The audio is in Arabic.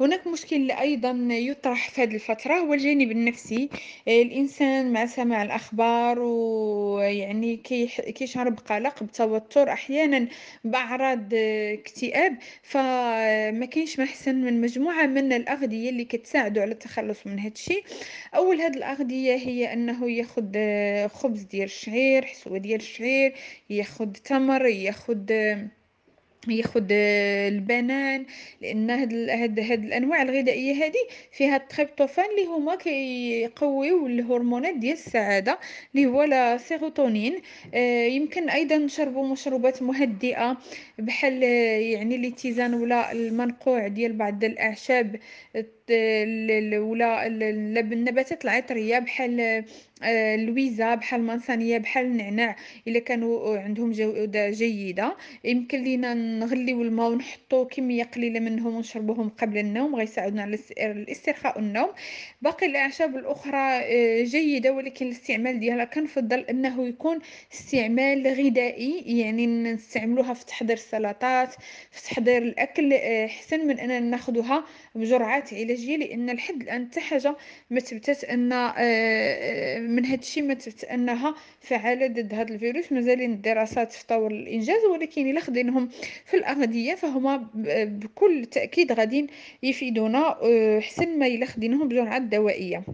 هناك مشكل أيضا يطرح في هذه الفترة هو الجانب النفسي آه، الإنسان مع سماع الأخبار ويعني كيشعر بقلق بتوتر أحيانا بأعراض آه، اكتئاب فما كاينش محسن من مجموعة من الأغذية اللي كتساعدوا على التخلص من هذا الشيء أول هذه الأغذية هي أنه ياخد آه، خبز ديال الشعير حسوة ديال الشعير ياخد تمر ياخد ياخذ آه، البنان لان هاد هاد, هاد الانواع الغذائيه هذه فيها التريبتوفان اللي هما كيقويو الهرمونات ديال السعاده اللي هو لا سيروتونين آه، يمكن ايضا نشربوا مشروبات مهدئه بحال آه، يعني تيزان ولا المنقوع ديال بعض الاعشاب ولا النباتات العطريه بحال آه، لويزا بحال المانسانيه بحال النعناع الا كانوا عندهم جوده جيده يمكن لينا نغليو الماء ونحطو كميه قليله منهم ونشربوهم قبل النوم غيساعدنا على الاسترخاء والنوم باقي الاعشاب الاخرى آه، جيده ولكن الاستعمال ديالها كنفضل انه يكون استعمال غذائي يعني نستعملوها في تحضير السلطات في تحضير الاكل آه، احسن من اننا ناخدوها بجرعات علاجيه لان لحد الان حتى حاجه ما تبتت ان من هذا الشيء مثبت انها فعاله ضد هذا الفيروس مازالين الدراسات في طور الانجاز ولكن الا خدينهم في الاغذيه فهما بكل تاكيد غادي يفيدونا أه، حسن ما الا خديناهم بجرعات دوائيه